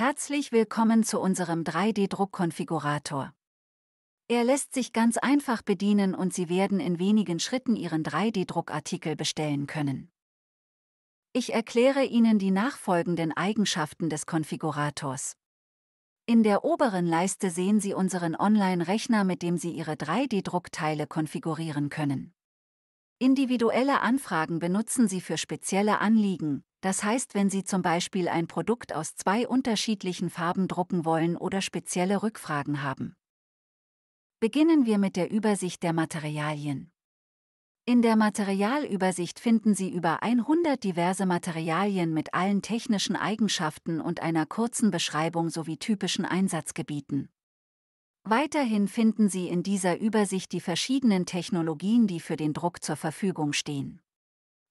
Herzlich willkommen zu unserem 3D-Druckkonfigurator. Er lässt sich ganz einfach bedienen und Sie werden in wenigen Schritten Ihren 3D-Druckartikel bestellen können. Ich erkläre Ihnen die nachfolgenden Eigenschaften des Konfigurators. In der oberen Leiste sehen Sie unseren Online-Rechner, mit dem Sie Ihre 3D-Druckteile konfigurieren können. Individuelle Anfragen benutzen Sie für spezielle Anliegen, das heißt wenn Sie zum Beispiel ein Produkt aus zwei unterschiedlichen Farben drucken wollen oder spezielle Rückfragen haben. Beginnen wir mit der Übersicht der Materialien. In der Materialübersicht finden Sie über 100 diverse Materialien mit allen technischen Eigenschaften und einer kurzen Beschreibung sowie typischen Einsatzgebieten. Weiterhin finden Sie in dieser Übersicht die verschiedenen Technologien, die für den Druck zur Verfügung stehen.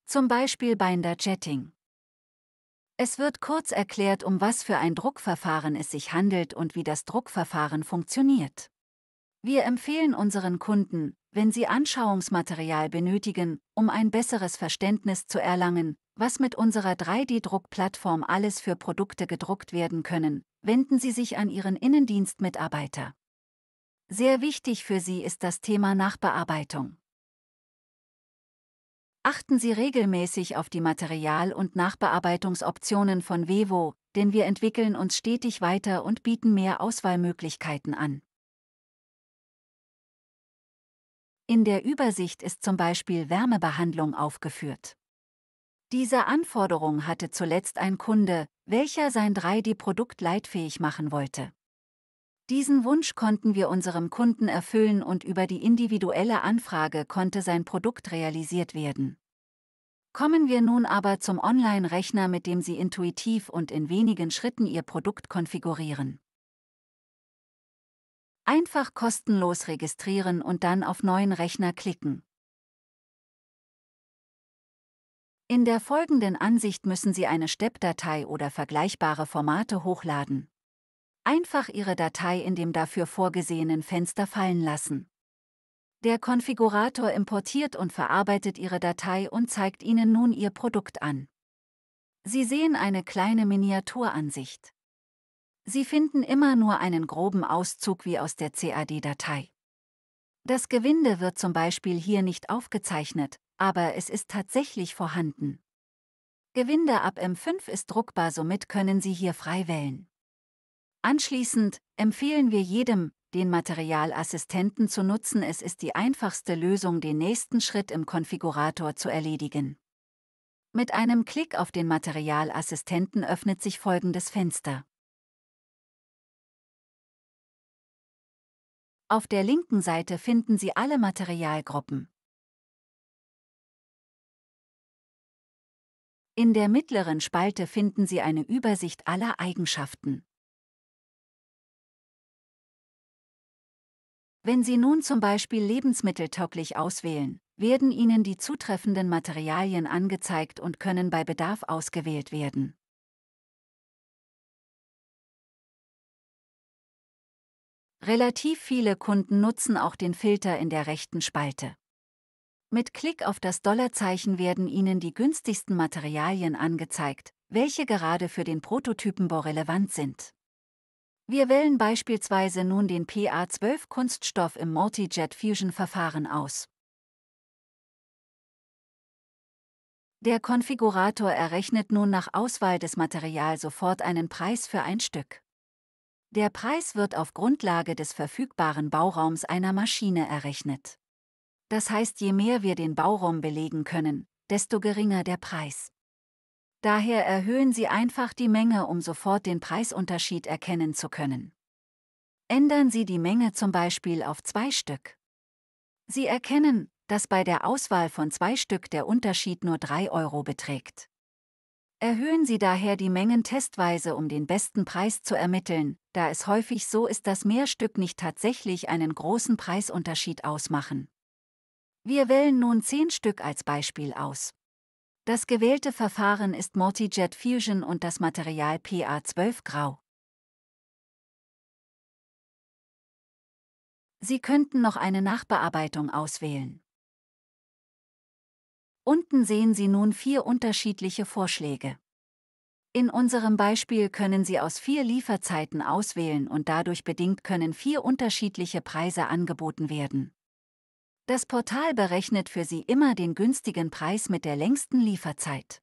Zum Beispiel Binder Jetting. Es wird kurz erklärt, um was für ein Druckverfahren es sich handelt und wie das Druckverfahren funktioniert. Wir empfehlen unseren Kunden, wenn sie Anschauungsmaterial benötigen, um ein besseres Verständnis zu erlangen, was mit unserer 3D-Druckplattform alles für Produkte gedruckt werden können, wenden Sie sich an Ihren Innendienstmitarbeiter. Sehr wichtig für Sie ist das Thema Nachbearbeitung. Achten Sie regelmäßig auf die Material- und Nachbearbeitungsoptionen von Vevo, denn wir entwickeln uns stetig weiter und bieten mehr Auswahlmöglichkeiten an. In der Übersicht ist zum Beispiel Wärmebehandlung aufgeführt. Diese Anforderung hatte zuletzt ein Kunde, welcher sein 3D-Produkt leitfähig machen wollte. Diesen Wunsch konnten wir unserem Kunden erfüllen und über die individuelle Anfrage konnte sein Produkt realisiert werden. Kommen wir nun aber zum Online-Rechner, mit dem Sie intuitiv und in wenigen Schritten Ihr Produkt konfigurieren. Einfach kostenlos registrieren und dann auf Neuen Rechner klicken. In der folgenden Ansicht müssen Sie eine STEP-Datei oder vergleichbare Formate hochladen einfach Ihre Datei in dem dafür vorgesehenen Fenster fallen lassen. Der Konfigurator importiert und verarbeitet Ihre Datei und zeigt Ihnen nun Ihr Produkt an. Sie sehen eine kleine Miniaturansicht. Sie finden immer nur einen groben Auszug wie aus der CAD-Datei. Das Gewinde wird zum Beispiel hier nicht aufgezeichnet, aber es ist tatsächlich vorhanden. Gewinde ab M5 ist druckbar, somit können Sie hier frei wählen. Anschließend empfehlen wir jedem, den Materialassistenten zu nutzen. Es ist die einfachste Lösung, den nächsten Schritt im Konfigurator zu erledigen. Mit einem Klick auf den Materialassistenten öffnet sich folgendes Fenster. Auf der linken Seite finden Sie alle Materialgruppen. In der mittleren Spalte finden Sie eine Übersicht aller Eigenschaften. Wenn Sie nun zum Beispiel lebensmitteltauglich auswählen, werden Ihnen die zutreffenden Materialien angezeigt und können bei Bedarf ausgewählt werden. Relativ viele Kunden nutzen auch den Filter in der rechten Spalte. Mit Klick auf das Dollarzeichen werden Ihnen die günstigsten Materialien angezeigt, welche gerade für den Prototypenbau relevant sind. Wir wählen beispielsweise nun den PA12-Kunststoff im Multi-Jet Fusion-Verfahren aus. Der Konfigurator errechnet nun nach Auswahl des Materials sofort einen Preis für ein Stück. Der Preis wird auf Grundlage des verfügbaren Bauraums einer Maschine errechnet. Das heißt, je mehr wir den Bauraum belegen können, desto geringer der Preis. Daher erhöhen Sie einfach die Menge, um sofort den Preisunterschied erkennen zu können. Ändern Sie die Menge zum Beispiel auf zwei Stück. Sie erkennen, dass bei der Auswahl von zwei Stück der Unterschied nur 3 Euro beträgt. Erhöhen Sie daher die Mengen testweise, um den besten Preis zu ermitteln, da es häufig so ist, dass mehr Stück nicht tatsächlich einen großen Preisunterschied ausmachen. Wir wählen nun 10 Stück als Beispiel aus. Das gewählte Verfahren ist multi Fusion und das Material PA12 Grau. Sie könnten noch eine Nachbearbeitung auswählen. Unten sehen Sie nun vier unterschiedliche Vorschläge. In unserem Beispiel können Sie aus vier Lieferzeiten auswählen und dadurch bedingt können vier unterschiedliche Preise angeboten werden. Das Portal berechnet für Sie immer den günstigen Preis mit der längsten Lieferzeit.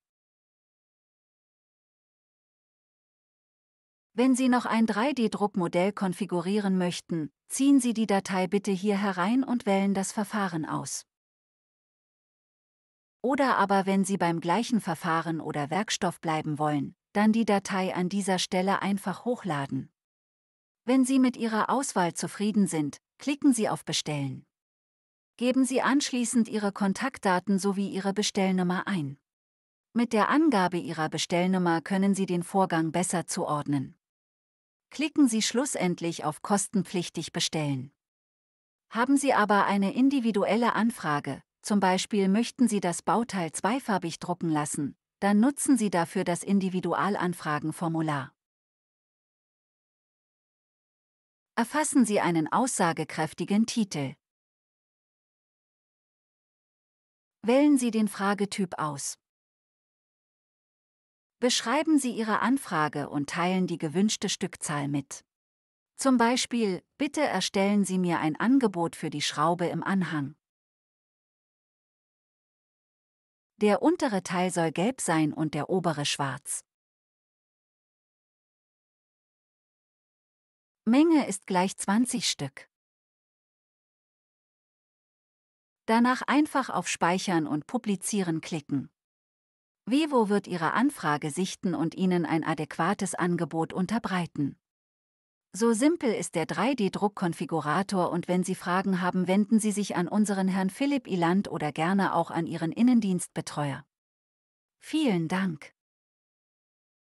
Wenn Sie noch ein 3D-Druckmodell konfigurieren möchten, ziehen Sie die Datei bitte hier herein und wählen das Verfahren aus. Oder aber wenn Sie beim gleichen Verfahren oder Werkstoff bleiben wollen, dann die Datei an dieser Stelle einfach hochladen. Wenn Sie mit Ihrer Auswahl zufrieden sind, klicken Sie auf Bestellen. Geben Sie anschließend Ihre Kontaktdaten sowie Ihre Bestellnummer ein. Mit der Angabe Ihrer Bestellnummer können Sie den Vorgang besser zuordnen. Klicken Sie schlussendlich auf Kostenpflichtig bestellen. Haben Sie aber eine individuelle Anfrage, zum Beispiel möchten Sie das Bauteil zweifarbig drucken lassen, dann nutzen Sie dafür das Individualanfragenformular. Erfassen Sie einen aussagekräftigen Titel. Wählen Sie den Fragetyp aus. Beschreiben Sie Ihre Anfrage und teilen die gewünschte Stückzahl mit. Zum Beispiel, bitte erstellen Sie mir ein Angebot für die Schraube im Anhang. Der untere Teil soll gelb sein und der obere schwarz. Menge ist gleich 20 Stück. Danach einfach auf Speichern und Publizieren klicken. Vivo wird Ihre Anfrage sichten und Ihnen ein adäquates Angebot unterbreiten. So simpel ist der 3D-Druckkonfigurator und wenn Sie Fragen haben, wenden Sie sich an unseren Herrn Philipp Iland oder gerne auch an Ihren Innendienstbetreuer. Vielen Dank.